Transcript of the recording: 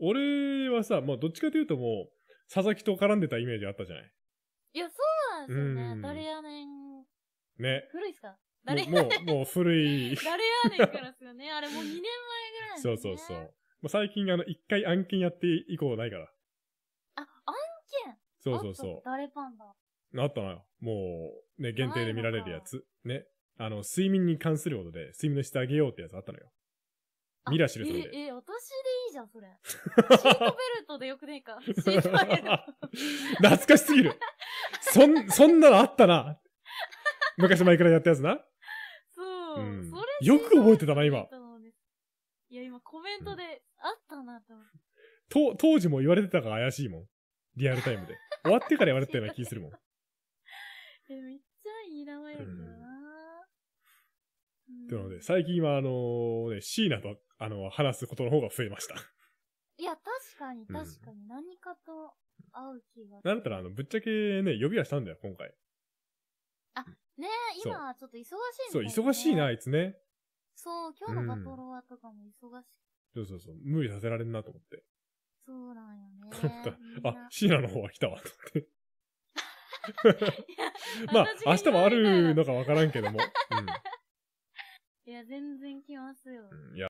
俺はさ、まあ、どっちかというともう、佐々木と絡んでたイメージあったじゃないいや、そうなんですよね。誰やねん。ね。古いっすか誰やねんもう、もう古い。誰やねんからっすよね。あれもう2年前ぐらい、ね、そうそうそう。もう最近あの、一回案件やって以降ないから。あ、案件そうそうそう。誰パンダあったのよ。もう、ね、限定で見られるやつ。ね。あの、睡眠に関することで、睡眠の質上げようってやつあったのよ。ミラシルさんで。え、え、私でいいじゃん、それ。シートベルトでよくねえか。シートベルト。懐かしすぎる。そん、そんなのあったな。昔前クらやったやつな。そう。うん、それよく覚えてたな、今。いや、今コメントで、あったなと思って。当時も言われてたから怪しいもん。リアルタイムで。終わってから言われてたような気するもん。え、めっちゃいい名前だな、うん、ってので、最近はあのー、ね、椎名とあの、話すことの方が増えました。いや、確かに確かに何かと会う気がする。なんだったら、あの、ぶっちゃけね、呼びはしたんだよ、今回。あ、ねえ、今は今ちょっと忙しいんだそう、忙しいな、あ。いつね。そう、今日のバトロワとかも忙しい。そうそうそう、無理させられんなと思って。そうなんよね。あ、シーナの方は来たわ、と思って。まあ、明日もあるのかわからんけども。いや、全然来ますよ。うんいや